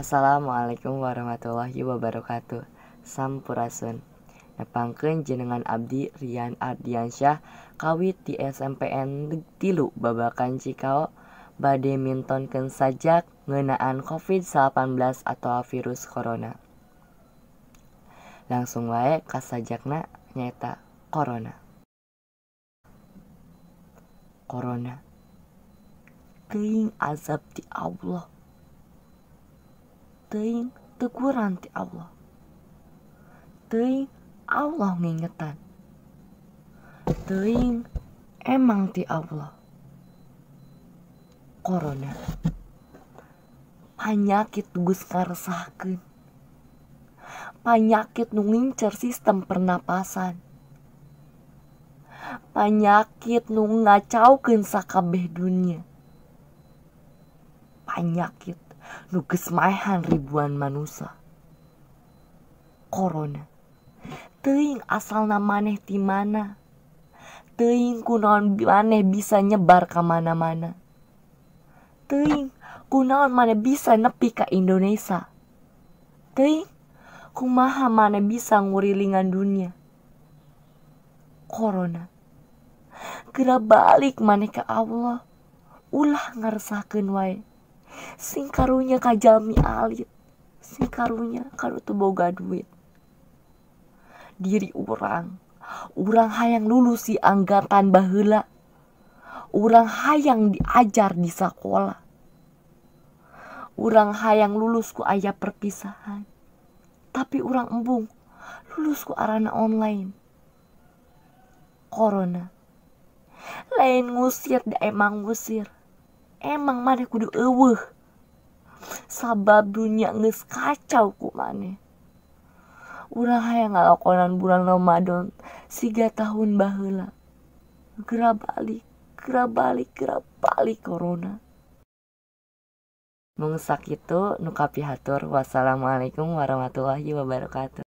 Assalamualaikum warahmatullahi wabarakatuh Sampurasun Nepangkeun jenengan Abdi Rian Ardiansyah kawit di SMPN tilu babakan Cikao bade mintonkeun sajak ngenaan COVID-19 atau virus corona Langsung wae ka sajakna nyata corona Corona Kering azab di Allah teuing teguran ti Allah. Teuing Allah ngingetan. Teuing emang ti Allah. Corona. Penyakit gus sakit, Penyakit nungincer cer sistem pernapasan. Penyakit nung ngacaukan sakabeh dunia. Penyakit nuges maehan ribuan manusia. Corona. Teing asal maneh ti mana. Teing kunaon maneh bisa nyebar ke mana-mana. Teing kunaon maneh bisa nepi ke Indonesia. Teing kumaha maneh bisa ngurilingan dunia. Corona. Kira balik maneh ke Allah. Ulah ngaresakeun wae sing karunya kajami alit sing karunya kalau tuh boga duit diri orang orang hayang lulus si anggatan bahula orang hayang diajar di sekolah orang hayang lulus ku ayah perpisahan tapi orang embung lulus ku arana online corona lain ngusir dah emang ngusir emang mana kudu eweh, sabab dunia nges kacau ku mana urang hayang ngalakonan bulan Ramadan siga tahun bahula. gera balik gera balik gera balik corona Mengesak itu Nukapi Hatur wassalamualaikum warahmatullahi wabarakatuh